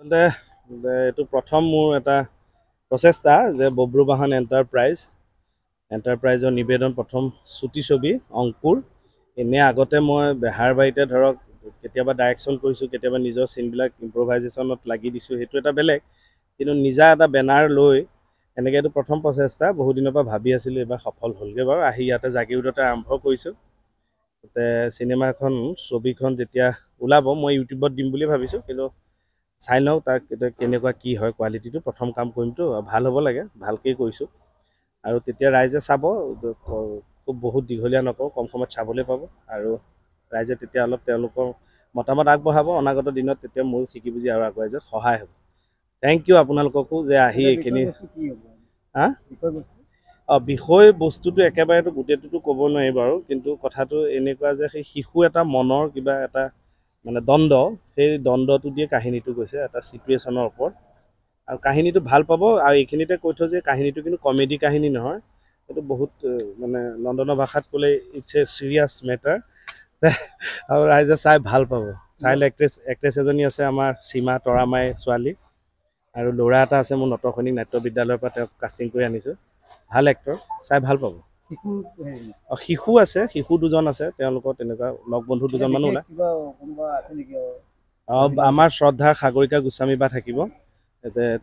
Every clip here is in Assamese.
আচলতে এইটো প্ৰথম মোৰ এটা প্ৰচেষ্টা যে বব্ৰু বাহন এণ্টাৰপ্ৰাইজ এণ্টাৰপ্ৰাইজৰ নিবেদন প্ৰথম চুটি ছবি অংকুৰ এনেই আগতে মই বেহাৰবাৰীতে ধৰক কেতিয়াবা ডাইৰেকশ্যন কৰিছোঁ কেতিয়াবা নিজৰ চিনবিলাক ইম্প্ৰভাইজেশ্যনত লাগি দিছোঁ সেইটো এটা বেলেগ কিন্তু নিজা এটা বেনাৰ লৈ এনেকৈ এইটো প্ৰথম প্ৰচেষ্টা বহুদিনৰ পৰা ভাবি আছিলোঁ এইবাৰ সফল হ'লগৈ বাৰু আহি ইয়াতে জাগিৰোডতে আৰম্ভ কৰিছোঁ তাতে চিনেমাখন ছবিখন যেতিয়া ওলাব মই ইউটিউবত দিম বুলিয়ে ভাবিছোঁ কিন্তু চাই লওঁ তাক এতিয়া কেনেকুৱা কি হয় কোৱালিটিটো প্ৰথম কাম কৰিমতো ভাল হ'ব লাগে ভালকেই কৰিছোঁ আৰু তেতিয়া ৰাইজে চাব খুব বহুত দীঘলীয়া নকওঁ কম সময়ত চাবলৈ পাব আৰু ৰাইজে তেতিয়া অলপ তেওঁলোকৰ মতামত আগবঢ়াব অনাগত দিনত তেতিয়া মোৰ শিকি বুজি আৰু আগুৱাই যোৱাত সহায় হ'ব থেংক ইউ আপোনালোককো যে আহি এইখিনি হা অঁ বিষয়বস্তুটো একেবাৰেতো গোটেইটোতো ক'ব নোৱাৰি বাৰু কিন্তু কথাটো এনেকুৱা যে সেই শিশু এটা মনৰ কিবা এটা মানে দণ্ড সেই দণ্ডটো দিয়ে কাহিনীটো গৈছে এটা চিটুৱেশ্যনৰ ওপৰত আৰু কাহিনীটো ভাল পাব আৰু এইখিনিতে কৈ থওঁ যে কাহিনীটো কিন্তু কমেডি কাহিনী নহয় এইটো বহুত মানে লণ্ডনৰ ভাষাত ক'লে ইটছ এ ছিৰিয়াছ মেটাৰ আৰু ৰাইজে চাই ভাল পাব চাই লৈ এক্ট্ৰেছ এক্ট্ৰেছ এজনী আছে আমাৰ সীমা তৰামাই ছোৱালী আৰু ল'ৰা এটা আছে মোৰ নটসৈনিক নাট্য বিদ্যালয়ৰ পৰা তেওঁক কাষ্টিং কৰি আনিছোঁ ভাল এক্টৰ চাই ভাল পাব শিশু আছে শিশু দুজন আছে তেওঁলোকৰ তেনেকুৱা লগ বন্ধু দুজন মানুহ ওলায় অঁ আমাৰ শ্ৰদ্ধাৰ সাগৰিকা গোস্বামী বা থাকিব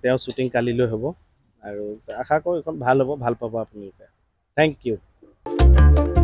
তেওঁ শ্বুটিং কালিলৈ হ'ব আৰু আশা কৰোঁ এইখন ভাল হ'ব ভাল পাব আপোনালোকে থেংক ইউ